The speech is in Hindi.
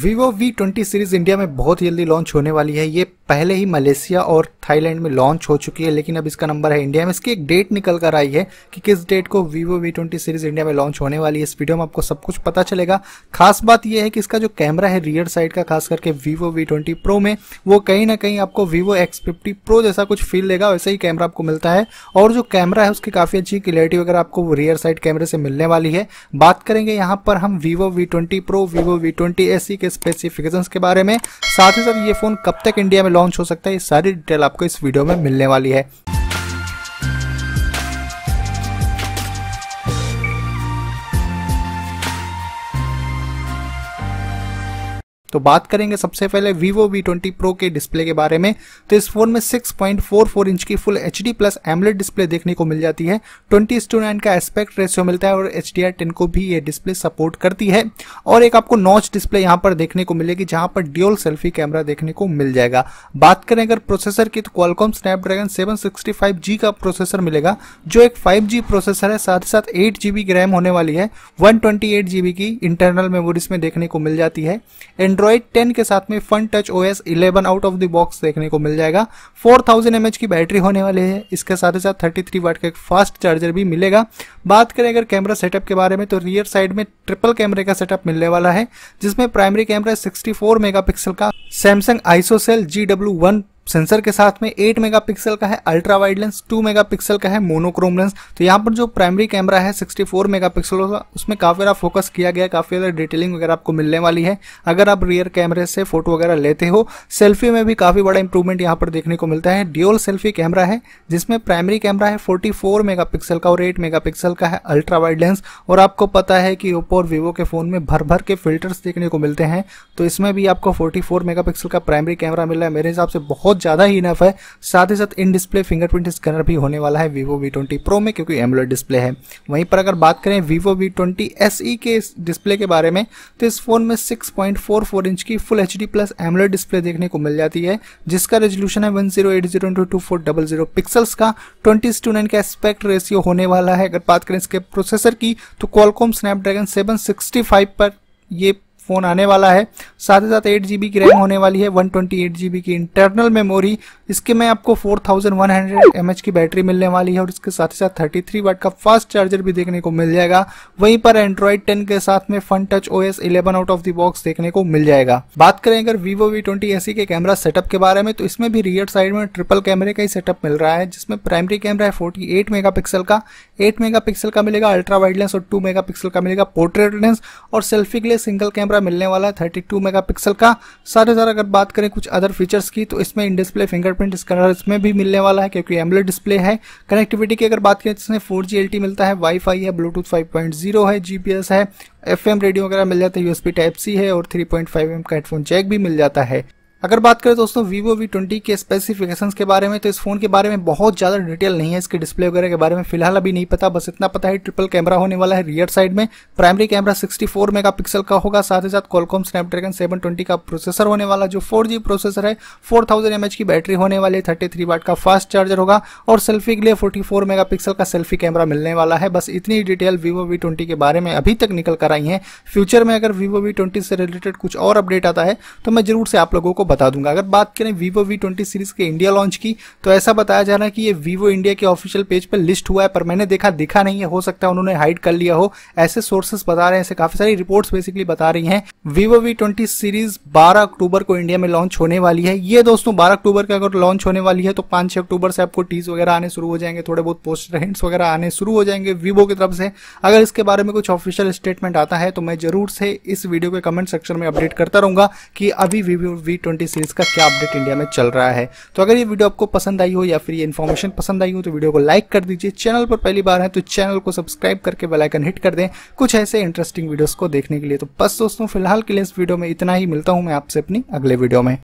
वीवो V20 सीरीज इंडिया में बहुत जल्दी लॉन्च होने वाली है ये पहले ही मलेशिया और थाईलैंड में लॉन्च हो चुकी है लेकिन अब इसका नंबर है इंडिया में इसकी एक डेट निकल कर आई है कि किस डेट को वीवो V20 सीरीज इंडिया में लॉन्च होने वाली है इस वीडियो में आपको सब कुछ पता चलेगा खास बात यह है कि इसका जो कैमरा है रियर साइड का खास करके वीवो V20 Pro में वो कहीं ना कहीं आपको वीवो X50 Pro जैसा कुछ फील लेगा वैसे ही कैमरा आपको मिलता है और जो कैमरा है उसकी काफ़ी अच्छी क्लियरिटी वगैरह आपको रियर साइड कैमरे से मिलने वाली है बात करेंगे यहाँ पर हम Vivo V twenty pro Vivo V twenty के स्पेसिफिकेशंस के बारे में साथ ही साथ ये फ़ोन कब तक इंडिया में लॉन्च हो सकता है ये सारी डिटेल आपको इस वीडियो में मिलने वाली है तो बात करेंगे सबसे पहले Vivo V20 Pro के डिस्प्ले के बारे में तो इस फोन में 6.44 इंच की full H D plus AMOLED display देखने को मिल जाती है ट्वेंटी टू नाइन का एस्पेक्ट रेशियो मिलता है और एच डी आर टेन को भी ये डिस्प्ले सपोर्ट करती है और एक आपको नॉच डिस्प्ले यहाँ पर देखने को मिलेगी जहाँ पर ड्यूल सेल्फी कैमरा देखने को मिल जाएगा बात करें अगर प्रोसेसर की तो क्वालकॉम स्नैपड्रैगन 765G का प्रोसेसर मिलेगा जो एक फाइव प्रोसेसर है साथ ही साथ एट जीबी रैम होने वाली है वन ट्वेंटी एट जीबी की इंटरनल मेमोरीज में देखने को मिल जाती है एंड्रॉइड एंड्रॉयड 10 के साथ में Funtouch OS 11 out of the box देखने को मिल जाएगा 4000 थाउजेंड की बैटरी होने वाली है इसके साथ ही साथ 33 वाट का एक फास्ट चार्जर भी मिलेगा बात करें अगर कैमरा सेटअप के बारे में तो रियर साइड में ट्रिपल कैमरे का सेटअप मिलने वाला है जिसमें प्राइमरी कैमरा सिक्सटी फोर का Samsung Isocell G W one sensor के साथ में 8 मेगापिक्सल का है अल्ट्रा वाइड लेंस 2 मेगापिक्सल का है मोनोक्रोम लेंस तो यहाँ पर जो प्राइमरी कैमरा है 64 मेगापिक्सल का उसमें काफ़ी ज़्यादा फोकस किया गया काफ़ी ज़्यादा डिटेलिंग वगैरह आपको मिलने वाली है अगर आप रियर कैमरे से फोटो वगैरह लेते हो सेल्फी में भी काफ़ी बड़ा इंप्रूवमेंट यहाँ पर देखने को मिलता है ड्योल सेल्फी कैमरा है जिसमें प्राइमरी कैमरा है फोर्टी फोर का और एट मेगा का है अल्ट्रा वाइड लेंस और आपको पता है कि ओप्पो और वीवो के फ़ोन में भर भर के फिल्टर्स देखने को मिलते हैं तो इसमें भी आपको फोर्टी फोर का प्राइमरी कैमरा मिल रहा है मेरे हिसाब से बहुत बहुत ज़्यादा ही इनफ है साथ ही साथ इन डिस्प्ले फिंगरप्रिंट स्कैनर भी होने वाला है वीवो वी ट्वेंटी प्रो में क्योंकि एमोलेड डिस्प्ले है वहीं पर अगर बात करें Vivo V twenty S E के डिस्प्ले के बारे में तो इस फोन में six point four four inch की full H D plus AMOLED display देखने को मिल जाती है जिसका रेजोल्यूशन है one zero eight zero into two four double zero pixels का ट्वेंटी टू नाइन का एस्पेक्ट रेशियो होने वाला है अगर बात करें इसके प्रोसेसर की तो Qualcomm Snapdragon seven sixty five पर ये फ़ोन आने वाला है साथ ही साथ एट जी की रैम होने वाली है वन ट्वेंटी एट की इंटरनल मेमोरी इसके में आपको फोर थाउजेंड वन हंड्रेड की बैटरी मिलने वाली है और इसके साथ ही साथ थर्टी थ्री वाट का फास्ट चार्जर भी देखने को मिल जाएगा वहीं पर एंड्रॉइड टेन के साथ में Funtouch O S eleven out of the box देखने को मिल जाएगा बात करें अगर वीवो वी ट्वेंटी एसी के कैमरा सेटअप के बारे में तो इसमें भी रियर साइड में ट्रिपल कैमरे का ही सेटअप मिल रहा है जिसमें प्राइमरी कैमरा है फोर्टी एट मेगा पिक्सल का एट मेगा पिक्सल का मिलेगा अल्ट्रा वाइड लेंस और टू मेगा पिक्सल का मिलेगा पोर्ट्रेट लेंस और सेल्फी के लिए सिंगल कैमरा कैमरा मिलने वाला है 32 मेगापिक्सल का साथ ही साथ अगर बात करें कुछ अदर फीचर्स की तो इसमें इन डिस्प्ले फिंगरप्रिंट स्कैनर इसमें भी मिलने वाला है क्योंकि एमलेट डिस्प्ले है कनेक्टिविटी की अगर बात करें तो इसमें फोर जी मिलता है वाईफाई है ब्लूटूथ फाइव है जीपीएस है एफ रेडियो वगैरह मिल जाता है यूएसपी टाइप सी है और थ्री एम का हेडफोन चेक भी मिल जाता है अगर बात करें दोस्तों वीवो वी ट्वेंटी के स्पेसिफिकेशंस के बारे में तो इस फोन के बारे में बहुत ज़्यादा डिटेल नहीं है इसके डिस्प्ले वगैरह के बारे में फिलहाल अभी नहीं पता बस इतना पता है ट्रिपल कैमरा होने वाला है रियर साइड में प्राइमरी कैमरा 64 मेगापिक्सल का होगा साथ ही साथ कॉलकॉम स्नैपड्रैगन 720 का प्रोसेसर होने वाला जो फोर प्रोसेसर है फोर थाउजेंड की बैटरी होने वाली है थर्टी वाट का फास्ट चार्जर होगा और सेल्फी के लिए फोर्टी फोर का सेल्फी कैमरा मिलने वाला है बस इतनी डिटेल वीवो वी ट्वेंटी के बारे में अभी तक निकल कर आई है फ्यूचर में अगर वीवो वी ट्वेंटी से रिलेटेड कुछ और अपडेट आता है तो मैं जरूर से आप लोगों को बता दूंगा अगर बात करें वीवो वी ट्वेंटी सीरीज के इंडिया लॉन्च की तो ऐसा बताया जा रहा है कि ये वीवो इंडिया के ऑफिशियल पेज पर लिस्ट हुआ है पर मैंने देखा दिखा नहीं है हो सकता है उन्होंने हाइड कर लिया हो ऐसे सोर्सेस बता रहे हैं ऐसे काफी सारी रिपोर्ट्स बेसिकली बता रही हैं Vivo V twenty series 12 October को इंडिया में लॉन्च होने वाली है ये दोस्तों 12 अक्टूबर का अगर लॉन्च होने वाली है तो पांच छह अक्टूबर से आपको टीज वगैरह आने शुरू हो जाएंगे थोड़े बहुत पोस्टर हिंट्स वगैरह आने शुरू हो जाएंगे वीवो की तरफ से अगर इसके बारे में कुछ ऑफिशियल स्टेटमेंट आता है तो मैं जरूर से इस वीडियो के कमेंट सेक्शन में अपडेट करता रहूंगा कि अभी Vivo V twenty T series का क्या अपडेट इंडिया में चल रहा है तो अगर ये वीडियो आपको पसंद आई हो या फिर ये इन्फॉर्मेशन पसंद आई हो तो वीडियो को लाइक कर दीजिए चैनल पर पहली बार है तो चैनल को सब्सक्राइब करके बेलाइकन हिट कर दें कुछ ऐसे इंटरेस्टिंग वीडियोज को देखने के लिए तो बस दोस्तों फिलहाल के लिए इस वीडियो में इतना ही मिलता हूँ मैं आपसे अपनी अगले वीडियो में